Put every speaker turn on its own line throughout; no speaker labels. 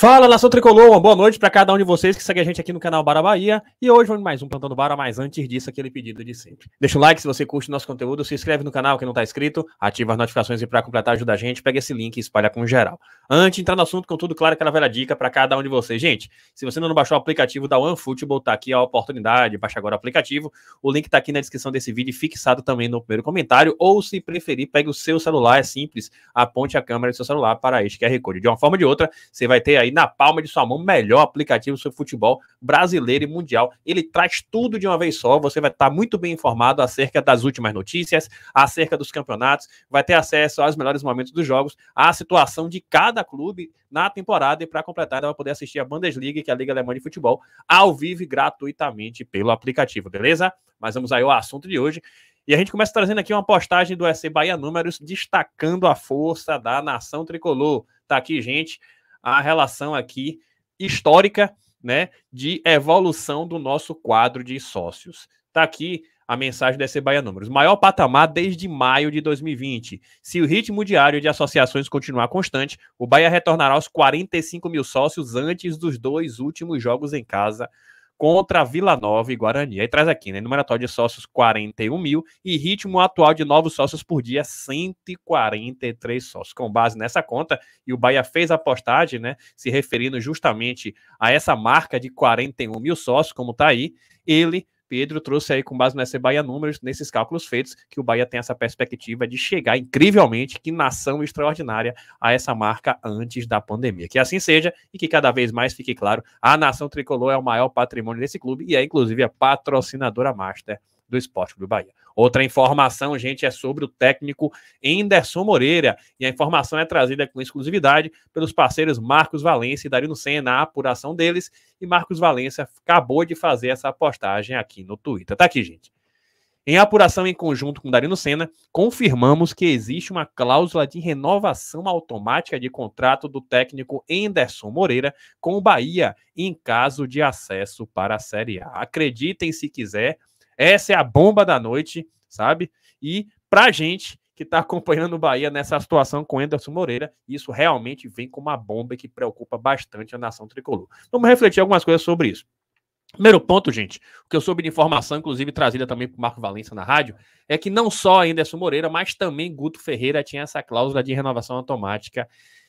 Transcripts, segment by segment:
Fala, nação tricolor, uma boa noite para cada um de vocês que segue a gente aqui no canal Bara Bahia. E hoje vamos mais um Plantando Bara, mas antes disso, aquele pedido de sempre. Deixa o like se você curte o nosso conteúdo, se inscreve no canal que não está inscrito, ativa as notificações e para completar ajuda a gente, pega esse link e espalha com geral. Antes de entrar no assunto, com tudo claro, aquela velha dica para cada um de vocês. Gente, se você não baixou o aplicativo da OneFootball, tá aqui a oportunidade, baixa agora o aplicativo. O link está aqui na descrição desse vídeo fixado também no primeiro comentário. Ou se preferir, pegue o seu celular, é simples, aponte a câmera do seu celular para este QR Code. De uma forma ou de outra, você vai ter aí aí na palma de sua mão, melhor aplicativo sobre futebol brasileiro e mundial. Ele traz tudo de uma vez só, você vai estar muito bem informado acerca das últimas notícias, acerca dos campeonatos, vai ter acesso aos melhores momentos dos jogos, à situação de cada clube na temporada e para completar, ela vai poder assistir a Bundesliga, que é a Liga Alemã de Futebol, ao vivo e gratuitamente pelo aplicativo, beleza? Mas vamos aí ao assunto de hoje. E a gente começa trazendo aqui uma postagem do SC Bahia Números destacando a força da nação tricolor. Tá aqui, gente a relação aqui histórica, né, de evolução do nosso quadro de sócios. Tá aqui a mensagem da Bahia Números. Maior patamar desde maio de 2020. Se o ritmo diário de associações continuar constante, o Bahia retornará aos 45 mil sócios antes dos dois últimos jogos em casa contra Vila Nova e Guarani. Aí traz aqui, né? Numeratório de sócios 41 mil e ritmo atual de novos sócios por dia 143 sócios. Com base nessa conta, e o Bahia fez a postagem, né? Se referindo justamente a essa marca de 41 mil sócios, como tá aí, ele Pedro trouxe aí, com base no SC Bahia Números, nesses cálculos feitos, que o Bahia tem essa perspectiva de chegar, incrivelmente, que nação extraordinária, a essa marca antes da pandemia. Que assim seja e que cada vez mais fique claro, a nação tricolor é o maior patrimônio desse clube e é, inclusive, a patrocinadora master do Esporte do Bahia. Outra informação, gente, é sobre o técnico Enderson Moreira. E a informação é trazida com exclusividade pelos parceiros Marcos Valência e Darino Senna, a apuração deles. E Marcos Valência acabou de fazer essa postagem aqui no Twitter. Tá aqui, gente. Em apuração em conjunto com Darino Senna, confirmamos que existe uma cláusula de renovação automática de contrato do técnico Enderson Moreira com o Bahia em caso de acesso para a Série A. Acreditem se quiser, essa é a bomba da noite, sabe? E pra gente que está acompanhando o Bahia nessa situação com Anderson Moreira, isso realmente vem com uma bomba que preocupa bastante a nação tricolor. Vamos refletir algumas coisas sobre isso. Primeiro ponto, gente, o que eu soube de informação, inclusive trazida também por Marco Valença na rádio, é que não só Anderson Moreira, mas também Guto Ferreira tinha essa cláusula de renovação automática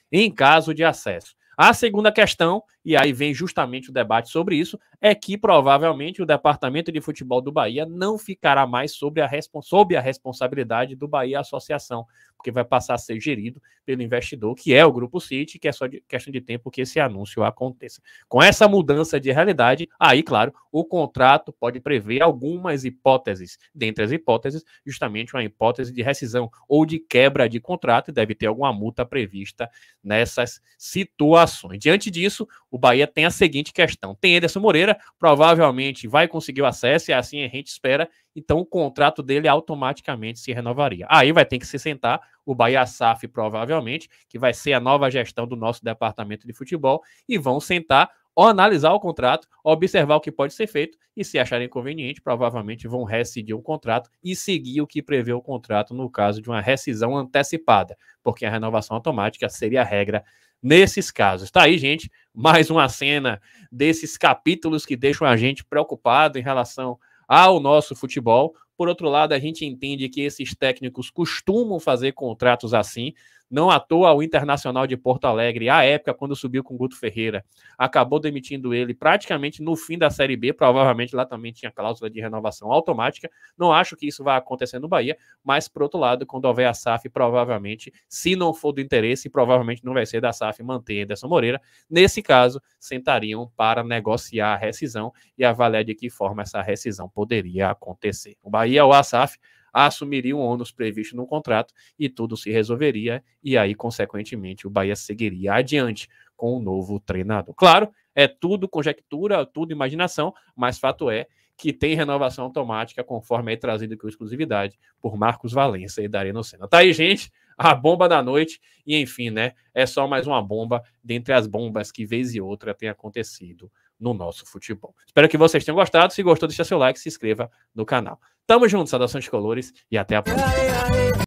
em caso de acesso. A segunda questão, e aí vem justamente o debate sobre isso, é que provavelmente o Departamento de Futebol do Bahia não ficará mais sobre a sob a responsabilidade do Bahia Associação porque vai passar a ser gerido pelo investidor, que é o Grupo City, que é só de, questão de tempo que esse anúncio aconteça. Com essa mudança de realidade, aí, claro, o contrato pode prever algumas hipóteses. Dentre as hipóteses, justamente uma hipótese de rescisão ou de quebra de contrato, e deve ter alguma multa prevista nessas situações. Diante disso, o Bahia tem a seguinte questão: tem Ederson Moreira, provavelmente vai conseguir o acesso, e assim a gente espera então o contrato dele automaticamente se renovaria. Aí vai ter que se sentar o Bahia SAF, provavelmente, que vai ser a nova gestão do nosso departamento de futebol, e vão sentar ou analisar o contrato, observar o que pode ser feito e, se acharem conveniente, provavelmente vão rescindir o contrato e seguir o que prevê o contrato no caso de uma rescisão antecipada, porque a renovação automática seria a regra nesses casos. Tá aí, gente, mais uma cena desses capítulos que deixam a gente preocupado em relação ao nosso futebol, por outro lado, a gente entende que esses técnicos costumam fazer contratos assim. Não à toa, o Internacional de Porto Alegre, à época, quando subiu com o Guto Ferreira, acabou demitindo ele praticamente no fim da Série B. Provavelmente lá também tinha cláusula de renovação automática. Não acho que isso vá acontecer no Bahia, mas, por outro lado, quando houver a SAF, provavelmente, se não for do interesse, provavelmente não vai ser da SAF manter Anderson Moreira. Nesse caso, sentariam para negociar a rescisão e avaliar de que forma essa rescisão poderia acontecer. O Bahia Bahia ou a SAF assumiriam o ônus previsto no contrato e tudo se resolveria, e aí, consequentemente, o Bahia seguiria adiante com o novo treinador. Claro, é tudo conjectura, tudo imaginação, mas fato é que tem renovação automática, conforme aí é trazido com exclusividade por Marcos Valença e Dareno Senna. Tá aí, gente. a bomba da noite, e enfim, né? É só mais uma bomba dentre as bombas que vez e outra tem acontecido no nosso futebol. Espero que vocês tenham gostado. Se gostou, deixa seu like, se inscreva no canal. Tamo junto, saudações colores e até a próxima.